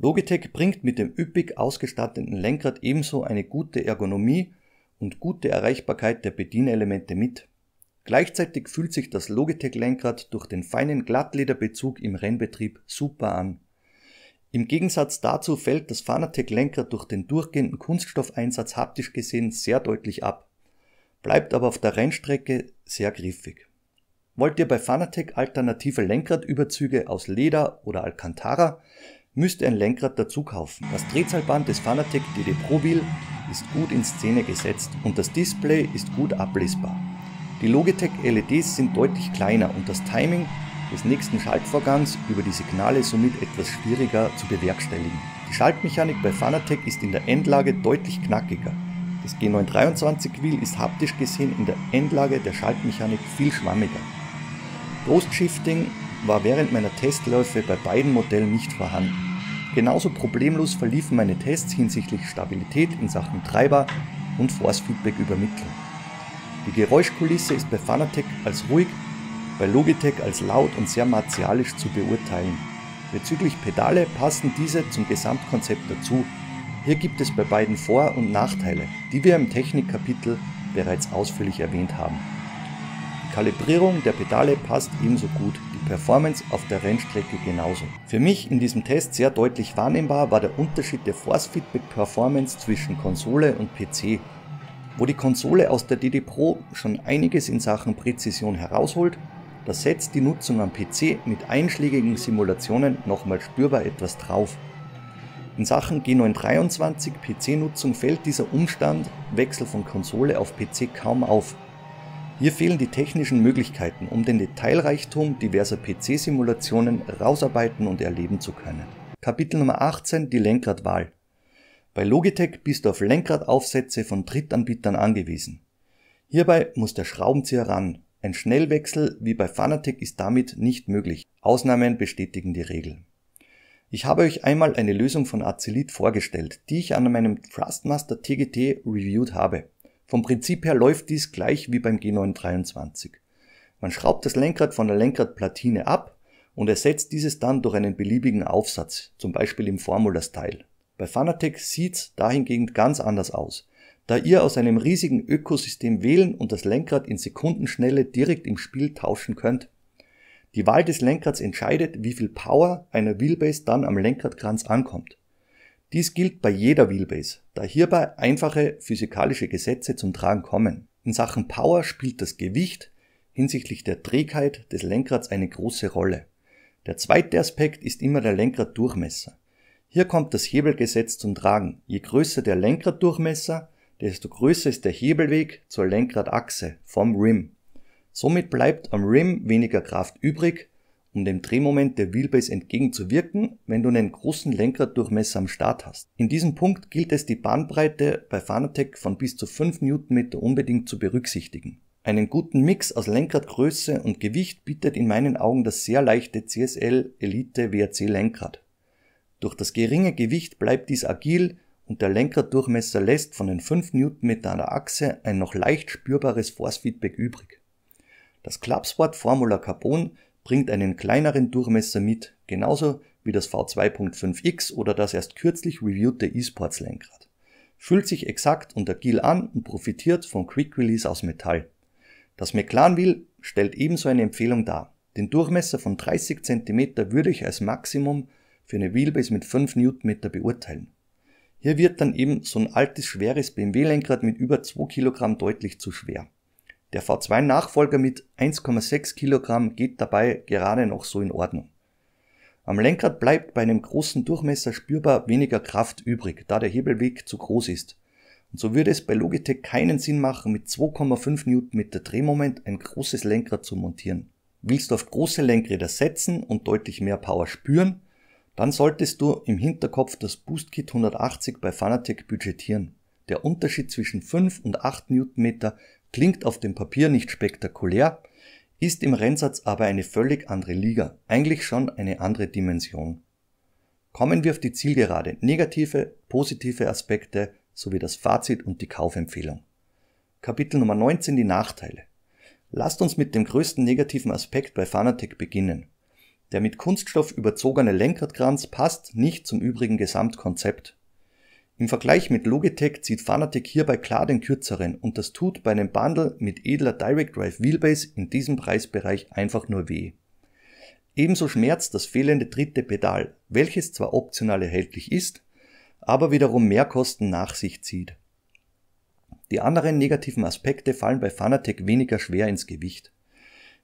Logitech bringt mit dem üppig ausgestatteten Lenkrad ebenso eine gute Ergonomie und gute Erreichbarkeit der Bedienelemente mit. Gleichzeitig fühlt sich das Logitech Lenkrad durch den feinen Glattlederbezug im Rennbetrieb super an. Im Gegensatz dazu fällt das Fanatec-Lenkrad durch den durchgehenden Kunststoffeinsatz haptisch gesehen sehr deutlich ab, bleibt aber auf der Rennstrecke sehr griffig. Wollt ihr bei Fanatec alternative Lenkradüberzüge aus Leder oder Alcantara, müsst ihr ein Lenkrad dazu kaufen. Das Drehzahlband des Fanatec DD Pro Wheel ist gut in Szene gesetzt und das Display ist gut ablesbar. Die Logitech LEDs sind deutlich kleiner und das Timing des nächsten Schaltvorgangs über die Signale somit etwas schwieriger zu bewerkstelligen. Die Schaltmechanik bei Fanatec ist in der Endlage deutlich knackiger. Das G923 Wheel ist haptisch gesehen in der Endlage der Schaltmechanik viel schwammiger. Ghost Shifting war während meiner Testläufe bei beiden Modellen nicht vorhanden. Genauso problemlos verliefen meine Tests hinsichtlich Stabilität in Sachen Treiber und Force Feedback Übermittlung. Die Geräuschkulisse ist bei Fanatec als ruhig bei Logitech als laut und sehr martialisch zu beurteilen. Bezüglich Pedale passen diese zum Gesamtkonzept dazu. Hier gibt es bei beiden Vor- und Nachteile, die wir im Technikkapitel bereits ausführlich erwähnt haben. Die Kalibrierung der Pedale passt ebenso gut, die Performance auf der Rennstrecke genauso. Für mich in diesem Test sehr deutlich wahrnehmbar war der Unterschied der Force Feedback Performance zwischen Konsole und PC. Wo die Konsole aus der DD Pro schon einiges in Sachen Präzision herausholt, das setzt die Nutzung am PC mit einschlägigen Simulationen nochmal spürbar etwas drauf. In Sachen G923 PC-Nutzung fällt dieser Umstand Wechsel von Konsole auf PC kaum auf. Hier fehlen die technischen Möglichkeiten, um den Detailreichtum diverser PC-Simulationen rausarbeiten und erleben zu können. Kapitel Nummer 18 Die Lenkradwahl bei Logitech bist du auf Lenkradaufsätze von Drittanbietern angewiesen. Hierbei muss der Schraubenzieher ran, ein Schnellwechsel wie bei Fanatec ist damit nicht möglich, Ausnahmen bestätigen die Regel. Ich habe euch einmal eine Lösung von Acellit vorgestellt, die ich an meinem Trustmaster TGT reviewed habe. Vom Prinzip her läuft dies gleich wie beim G923. Man schraubt das Lenkrad von der Lenkradplatine ab und ersetzt dieses dann durch einen beliebigen Aufsatz, zum Beispiel im Formula-Style. Bei Fanatec sieht's dahingegen ganz anders aus da ihr aus einem riesigen Ökosystem wählen und das Lenkrad in Sekundenschnelle direkt im Spiel tauschen könnt. Die Wahl des Lenkrads entscheidet, wie viel Power einer Wheelbase dann am Lenkradkranz ankommt. Dies gilt bei jeder Wheelbase, da hierbei einfache physikalische Gesetze zum Tragen kommen. In Sachen Power spielt das Gewicht hinsichtlich der Trägheit des Lenkrads eine große Rolle. Der zweite Aspekt ist immer der Lenkraddurchmesser. Hier kommt das Hebelgesetz zum Tragen. Je größer der Lenkraddurchmesser, desto größer ist der Hebelweg zur Lenkradachse vom Rim. Somit bleibt am Rim weniger Kraft übrig, um dem Drehmoment der Wheelbase entgegenzuwirken, wenn du einen großen Lenkraddurchmesser am Start hast. In diesem Punkt gilt es, die Bandbreite bei Fanatec von bis zu 5 Newtonmeter unbedingt zu berücksichtigen. Einen guten Mix aus Lenkradgröße und Gewicht bietet in meinen Augen das sehr leichte CSL Elite WRC Lenkrad. Durch das geringe Gewicht bleibt dies agil und der lenkrad lässt von den 5 Newtonmeter an der Achse ein noch leicht spürbares Force-Feedback übrig. Das Clubsport Formula Carbon bringt einen kleineren Durchmesser mit, genauso wie das V2.5X oder das erst kürzlich reviewte eSports Lenkrad. Fühlt sich exakt und agil an und profitiert von Quick Release aus Metall. Das McLaren Wheel stellt ebenso eine Empfehlung dar. Den Durchmesser von 30 cm würde ich als Maximum für eine Wheelbase mit 5 Newtonmeter beurteilen. Hier wird dann eben so ein altes, schweres BMW-Lenkrad mit über 2 Kilogramm deutlich zu schwer. Der V2-Nachfolger mit 1,6 Kilogramm geht dabei gerade noch so in Ordnung. Am Lenkrad bleibt bei einem großen Durchmesser spürbar weniger Kraft übrig, da der Hebelweg zu groß ist. Und so würde es bei Logitech keinen Sinn machen, mit 2,5 Newtonmeter Drehmoment ein großes Lenkrad zu montieren. Willst du auf große Lenkräder setzen und deutlich mehr Power spüren, dann solltest du im Hinterkopf das BoostKit 180 bei Fanatec budgetieren. Der Unterschied zwischen 5 und 8 Newtonmeter klingt auf dem Papier nicht spektakulär, ist im Rennsatz aber eine völlig andere Liga, eigentlich schon eine andere Dimension. Kommen wir auf die Zielgerade, negative, positive Aspekte sowie das Fazit und die Kaufempfehlung. Kapitel Nummer 19, die Nachteile. Lasst uns mit dem größten negativen Aspekt bei Fanatec beginnen. Der mit Kunststoff überzogene Lenkradkranz passt nicht zum übrigen Gesamtkonzept. Im Vergleich mit Logitech zieht Fanatec hierbei klar den kürzeren und das tut bei einem Bundle mit edler Direct Drive Wheelbase in diesem Preisbereich einfach nur weh. Ebenso schmerzt das fehlende dritte Pedal, welches zwar optional erhältlich ist, aber wiederum mehr Kosten nach sich zieht. Die anderen negativen Aspekte fallen bei Fanatec weniger schwer ins Gewicht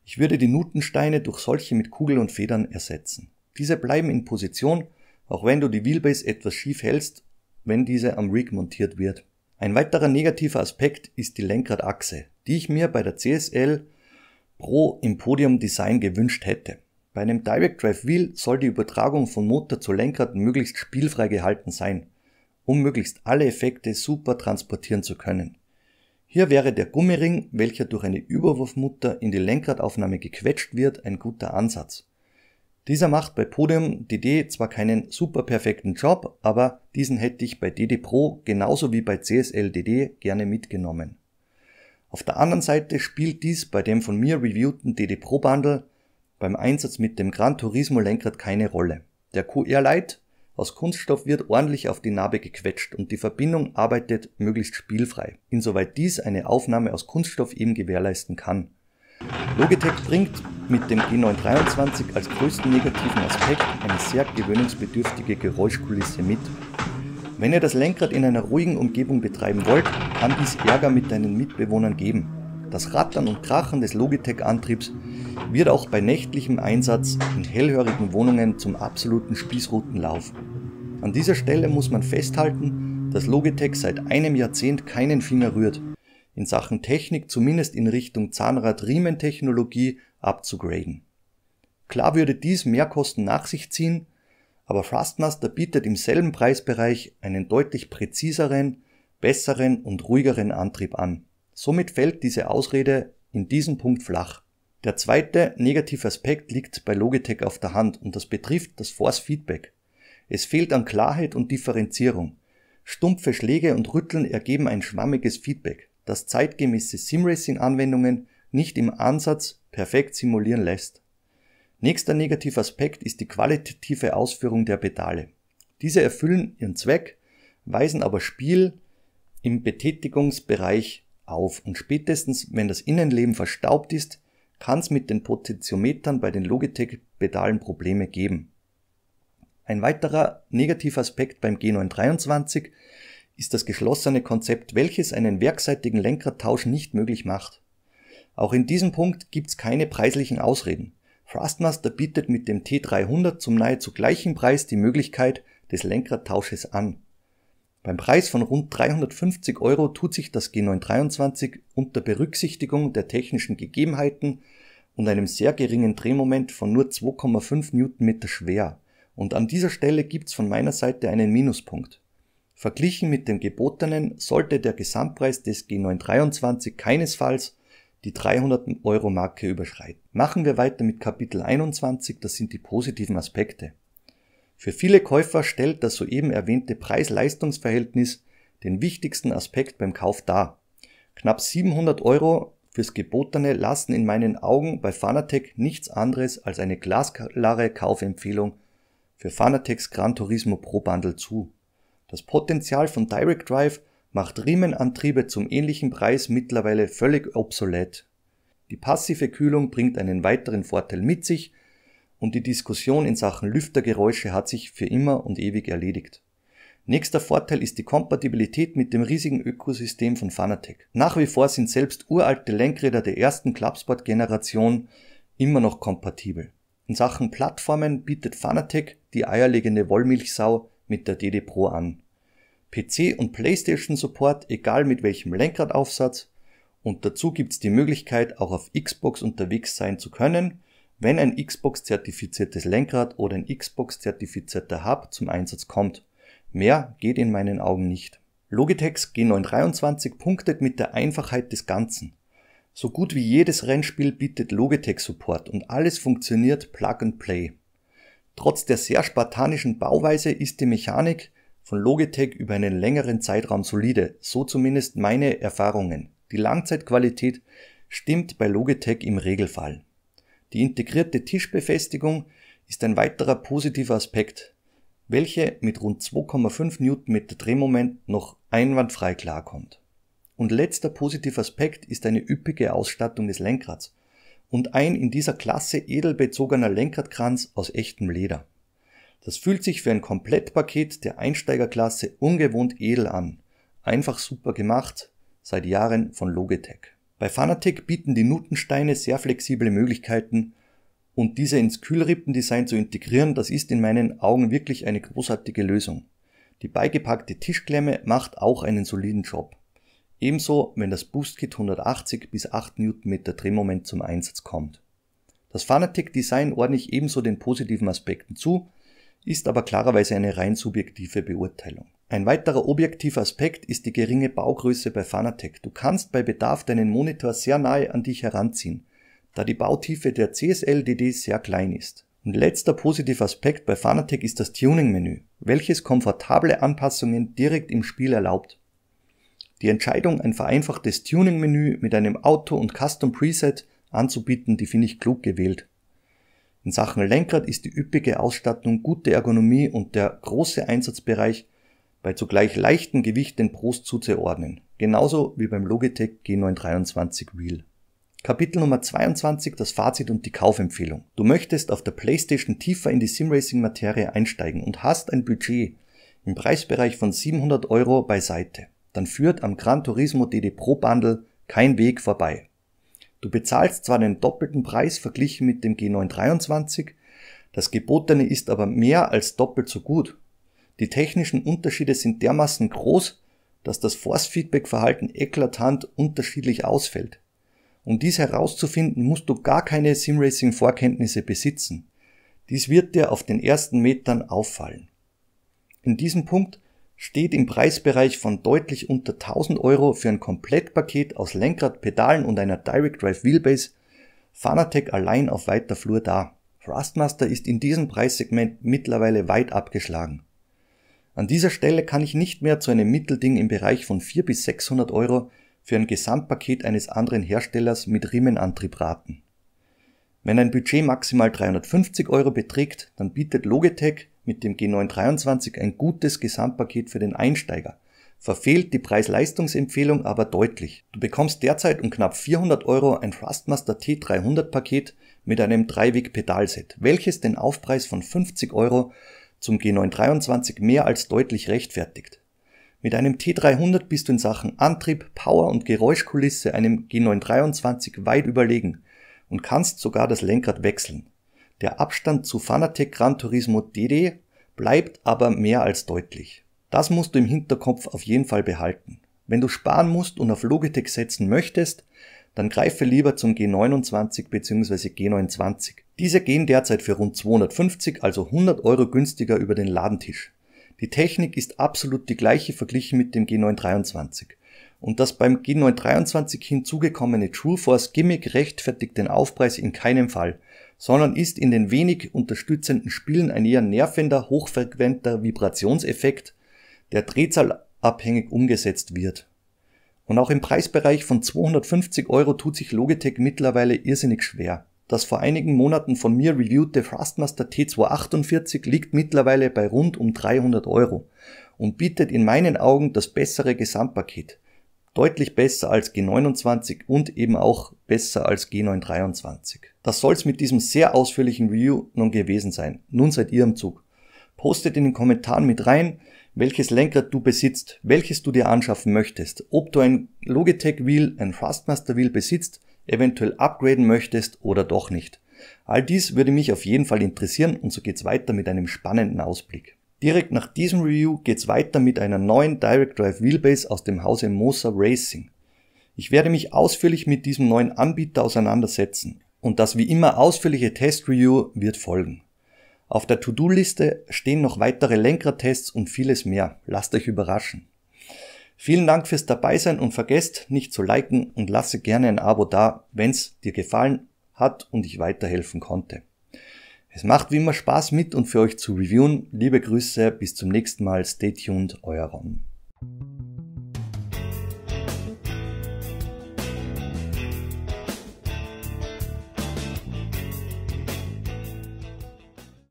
ich würde die Nutensteine durch solche mit Kugel und Federn ersetzen. Diese bleiben in Position, auch wenn du die Wheelbase etwas schief hältst, wenn diese am Rig montiert wird. Ein weiterer negativer Aspekt ist die Lenkradachse, die ich mir bei der CSL Pro im Podium Design gewünscht hätte. Bei einem Direct Drive Wheel soll die Übertragung von Motor zu Lenkrad möglichst spielfrei gehalten sein, um möglichst alle Effekte super transportieren zu können. Hier wäre der Gummiring, welcher durch eine Überwurfmutter in die Lenkradaufnahme gequetscht wird, ein guter Ansatz. Dieser macht bei Podium DD zwar keinen super perfekten Job, aber diesen hätte ich bei DD Pro genauso wie bei CSL DD gerne mitgenommen. Auf der anderen Seite spielt dies bei dem von mir reviewten DD Pro Bundle beim Einsatz mit dem Gran Turismo Lenkrad keine Rolle. Der QR Lite aus Kunststoff wird ordentlich auf die Narbe gequetscht und die Verbindung arbeitet möglichst spielfrei, insoweit dies eine Aufnahme aus Kunststoff eben gewährleisten kann. Logitech bringt mit dem G923 als größten negativen Aspekt eine sehr gewöhnungsbedürftige Geräuschkulisse mit. Wenn ihr das Lenkrad in einer ruhigen Umgebung betreiben wollt, kann dies Ärger mit deinen Mitbewohnern geben. Das Rattern und Krachen des Logitech-Antriebs wird auch bei nächtlichem Einsatz in hellhörigen Wohnungen zum absoluten Spießrutenlauf. An dieser Stelle muss man festhalten, dass Logitech seit einem Jahrzehnt keinen Finger rührt, in Sachen Technik zumindest in Richtung Zahnrad-Riementechnologie abzugraden. Klar würde dies mehr Kosten nach sich ziehen, aber Thrustmaster bietet im selben Preisbereich einen deutlich präziseren, besseren und ruhigeren Antrieb an Somit fällt diese Ausrede in diesem Punkt flach. Der zweite negative Aspekt liegt bei Logitech auf der Hand und das betrifft das Force Feedback. Es fehlt an Klarheit und Differenzierung. Stumpfe Schläge und Rütteln ergeben ein schwammiges Feedback, das zeitgemäße Simracing-Anwendungen nicht im Ansatz perfekt simulieren lässt. Nächster negativer Aspekt ist die qualitative Ausführung der Pedale. Diese erfüllen ihren Zweck, weisen aber Spiel im Betätigungsbereich auf und spätestens, wenn das Innenleben verstaubt ist, kann es mit den Potentiometern bei den Logitech-Pedalen Probleme geben. Ein weiterer Negativaspekt beim G923 ist das geschlossene Konzept, welches einen werkseitigen Lenkradtausch nicht möglich macht. Auch in diesem Punkt gibt's keine preislichen Ausreden. Thrustmaster bietet mit dem T300 zum nahezu gleichen Preis die Möglichkeit des Lenkradtausches an. Beim Preis von rund 350 Euro tut sich das G923 unter Berücksichtigung der technischen Gegebenheiten und einem sehr geringen Drehmoment von nur 2,5 Newtonmeter schwer und an dieser Stelle gibt's von meiner Seite einen Minuspunkt. Verglichen mit dem gebotenen sollte der Gesamtpreis des G923 keinesfalls die 300 Euro Marke überschreiten. Machen wir weiter mit Kapitel 21, das sind die positiven Aspekte. Für viele Käufer stellt das soeben erwähnte Preis-Leistungs-Verhältnis den wichtigsten Aspekt beim Kauf dar. Knapp 700 Euro fürs Gebotene lassen in meinen Augen bei Fanatec nichts anderes als eine glasklare Kaufempfehlung für Fanatecs Gran Turismo Pro Bundle zu. Das Potenzial von Direct Drive macht Riemenantriebe zum ähnlichen Preis mittlerweile völlig obsolet. Die passive Kühlung bringt einen weiteren Vorteil mit sich, und die Diskussion in Sachen Lüftergeräusche hat sich für immer und ewig erledigt. Nächster Vorteil ist die Kompatibilität mit dem riesigen Ökosystem von Fanatec. Nach wie vor sind selbst uralte Lenkräder der ersten Clubsport-Generation immer noch kompatibel. In Sachen Plattformen bietet Fanatec die eierlegende Wollmilchsau mit der DD Pro an. PC- und Playstation-Support, egal mit welchem Lenkradaufsatz, und dazu gibt's die Möglichkeit, auch auf Xbox unterwegs sein zu können wenn ein Xbox-zertifiziertes Lenkrad oder ein Xbox-zertifizierter Hub zum Einsatz kommt. Mehr geht in meinen Augen nicht. Logitechs G923 punktet mit der Einfachheit des Ganzen. So gut wie jedes Rennspiel bietet Logitech Support und alles funktioniert Plug and Play. Trotz der sehr spartanischen Bauweise ist die Mechanik von Logitech über einen längeren Zeitraum solide, so zumindest meine Erfahrungen. Die Langzeitqualität stimmt bei Logitech im Regelfall. Die integrierte Tischbefestigung ist ein weiterer positiver Aspekt, welche mit rund 2,5 Newtonmeter Drehmoment noch einwandfrei klarkommt. Und letzter positiver Aspekt ist eine üppige Ausstattung des Lenkrads und ein in dieser Klasse edel bezogener Lenkradkranz aus echtem Leder. Das fühlt sich für ein Komplettpaket der Einsteigerklasse ungewohnt edel an. Einfach super gemacht, seit Jahren von Logitech. Bei Fanatec bieten die Nutensteine sehr flexible Möglichkeiten, und diese ins Kühlrippendesign zu integrieren, das ist in meinen Augen wirklich eine großartige Lösung. Die beigepackte Tischklemme macht auch einen soliden Job. Ebenso, wenn das Boostkit 180 bis 8 Newtonmeter Drehmoment zum Einsatz kommt. Das Fanatec Design ordne ich ebenso den positiven Aspekten zu, ist aber klarerweise eine rein subjektive Beurteilung. Ein weiterer objektiver Aspekt ist die geringe Baugröße bei Fanatec. Du kannst bei Bedarf deinen Monitor sehr nahe an dich heranziehen, da die Bautiefe der CSL-DD sehr klein ist. Und letzter positiver Aspekt bei Fanatec ist das Tuning-Menü, welches komfortable Anpassungen direkt im Spiel erlaubt. Die Entscheidung, ein vereinfachtes Tuning-Menü mit einem Auto- und Custom-Preset anzubieten, die finde ich klug gewählt. In Sachen Lenkrad ist die üppige Ausstattung, gute Ergonomie und der große Einsatzbereich bei zugleich leichtem Gewicht den Prost zuzuordnen, genauso wie beim Logitech G923 Wheel. Kapitel Nummer 22, das Fazit und die Kaufempfehlung. Du möchtest auf der PlayStation tiefer in die Simracing-Materie einsteigen und hast ein Budget im Preisbereich von 700 Euro beiseite. Dann führt am Gran Turismo DD Pro Bundle kein Weg vorbei. Du bezahlst zwar den doppelten Preis verglichen mit dem G923, das gebotene ist aber mehr als doppelt so gut die technischen Unterschiede sind dermaßen groß, dass das Force-Feedback-Verhalten eklatant unterschiedlich ausfällt. Um dies herauszufinden, musst du gar keine Simracing-Vorkenntnisse besitzen. Dies wird dir auf den ersten Metern auffallen. In diesem Punkt steht im Preisbereich von deutlich unter 1000 Euro für ein Komplettpaket aus Lenkrad, Pedalen und einer Direct Drive Wheelbase Fanatec allein auf weiter Flur da. Thrustmaster ist in diesem Preissegment mittlerweile weit abgeschlagen. An dieser Stelle kann ich nicht mehr zu einem Mittelding im Bereich von 4 bis 600 Euro für ein Gesamtpaket eines anderen Herstellers mit Riemenantrieb raten. Wenn ein Budget maximal 350 Euro beträgt, dann bietet Logitech mit dem G923 ein gutes Gesamtpaket für den Einsteiger, verfehlt die preis leistungsempfehlung aber deutlich. Du bekommst derzeit um knapp 400 Euro ein Thrustmaster T300 Paket mit einem Dreiweg-Pedalset, welches den Aufpreis von 50 Euro zum G923 mehr als deutlich rechtfertigt. Mit einem T300 bist du in Sachen Antrieb, Power und Geräuschkulisse einem G923 weit überlegen und kannst sogar das Lenkrad wechseln. Der Abstand zu Fanatec Gran Turismo DD bleibt aber mehr als deutlich. Das musst du im Hinterkopf auf jeden Fall behalten. Wenn du sparen musst und auf Logitech setzen möchtest, dann greife lieber zum G29 bzw. G29. Diese gehen derzeit für rund 250, also 100 Euro günstiger über den Ladentisch. Die Technik ist absolut die gleiche verglichen mit dem G923. Und das beim G923 hinzugekommene True Force Gimmick rechtfertigt den Aufpreis in keinem Fall, sondern ist in den wenig unterstützenden Spielen ein eher nervender, hochfrequenter Vibrationseffekt, der drehzahlabhängig umgesetzt wird. Und auch im Preisbereich von 250 Euro tut sich Logitech mittlerweile irrsinnig schwer. Das vor einigen Monaten von mir reviewte Thrustmaster T248 liegt mittlerweile bei rund um 300 Euro und bietet in meinen Augen das bessere Gesamtpaket. Deutlich besser als G29 und eben auch besser als G923. Das soll's mit diesem sehr ausführlichen Review nun gewesen sein. Nun seid ihr im Zug. Postet in den Kommentaren mit rein, welches Lenkrad du besitzt, welches du dir anschaffen möchtest, ob du ein Logitech Wheel, ein Thrustmaster Wheel besitzt, eventuell upgraden möchtest oder doch nicht. All dies würde mich auf jeden Fall interessieren und so geht's weiter mit einem spannenden Ausblick. Direkt nach diesem Review geht's weiter mit einer neuen Direct Drive Wheelbase aus dem Hause Mosa Racing. Ich werde mich ausführlich mit diesem neuen Anbieter auseinandersetzen und das wie immer ausführliche Test Review wird folgen. Auf der To-Do-Liste stehen noch weitere Lenkertests und vieles mehr. Lasst euch überraschen. Vielen Dank fürs Dabeisein und vergesst nicht zu liken und lasse gerne ein Abo da, wenn es dir gefallen hat und ich weiterhelfen konnte. Es macht wie immer Spaß mit und für euch zu reviewen. Liebe Grüße, bis zum nächsten Mal. Stay tuned, euer Ron.